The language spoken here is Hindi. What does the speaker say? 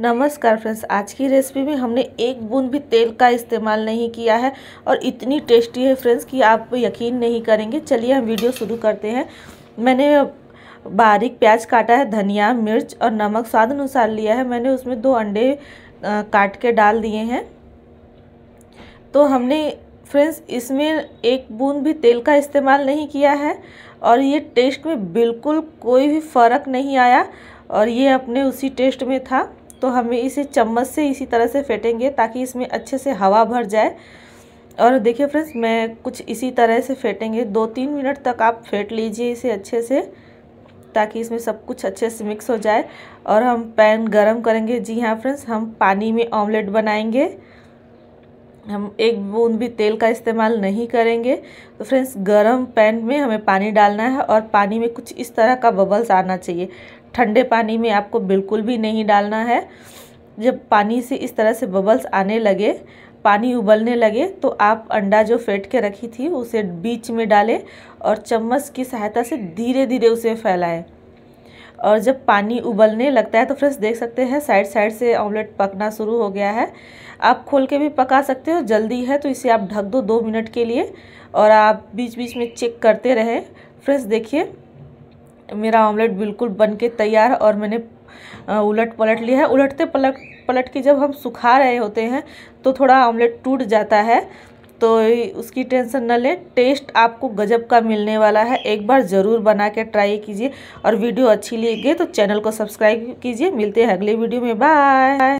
नमस्कार फ्रेंड्स आज की रेसिपी में हमने एक बूंद भी तेल का इस्तेमाल नहीं किया है और इतनी टेस्टी है फ्रेंड्स कि आप यकीन नहीं करेंगे चलिए हम वीडियो शुरू करते हैं मैंने बारीक प्याज काटा है धनिया मिर्च और नमक स्वाद अनुसार लिया है मैंने उसमें दो अंडे काट के डाल दिए हैं तो हमने फ्रेंड्स इसमें एक बूंद भी तेल का इस्तेमाल नहीं किया है और ये टेस्ट में बिल्कुल कोई भी फ़र्क नहीं आया और ये अपने उसी टेस्ट में था तो हमें इसे चम्मच से इसी तरह से फेंटेंगे ताकि इसमें अच्छे से हवा भर जाए और देखिए फ्रेंड्स मैं कुछ इसी तरह से फेंटेंगे दो तीन मिनट तक आप फेंट लीजिए इसे अच्छे से ताकि इसमें सब कुछ अच्छे से मिक्स हो जाए और हम पैन गरम करेंगे जी हाँ फ्रेंड्स हम पानी में ऑमलेट बनाएंगे हम एक बूंद भी तेल का इस्तेमाल नहीं करेंगे तो फ्रेंड्स गरम पैन में हमें पानी डालना है और पानी में कुछ इस तरह का बबल्स आना चाहिए ठंडे पानी में आपको बिल्कुल भी नहीं डालना है जब पानी से इस तरह से बबल्स आने लगे पानी उबलने लगे तो आप अंडा जो फेंट के रखी थी उसे बीच में डालें और चम्मच की सहायता से धीरे धीरे उसे फैलाएं और जब पानी उबलने लगता है तो फ्रेंड्स देख सकते हैं साइड साइड से ऑमलेट पकना शुरू हो गया है आप खोल के भी पका सकते हो जल्दी है तो इसे आप ढक दो दो मिनट के लिए और आप बीच बीच में चेक करते रहें फ्रेंड्स देखिए मेरा ऑमलेट बिल्कुल बन के तैयार और मैंने उलट पलट लिया है उलटते पलट पलट के जब हम सुखा रहे होते हैं तो थोड़ा ऑमलेट टूट जाता है तो उसकी टेंशन न लें टेस्ट आपको गजब का मिलने वाला है एक बार ज़रूर बना के ट्राई कीजिए और वीडियो अच्छी लगी तो चैनल को सब्सक्राइब कीजिए मिलते हैं अगले वीडियो में बाय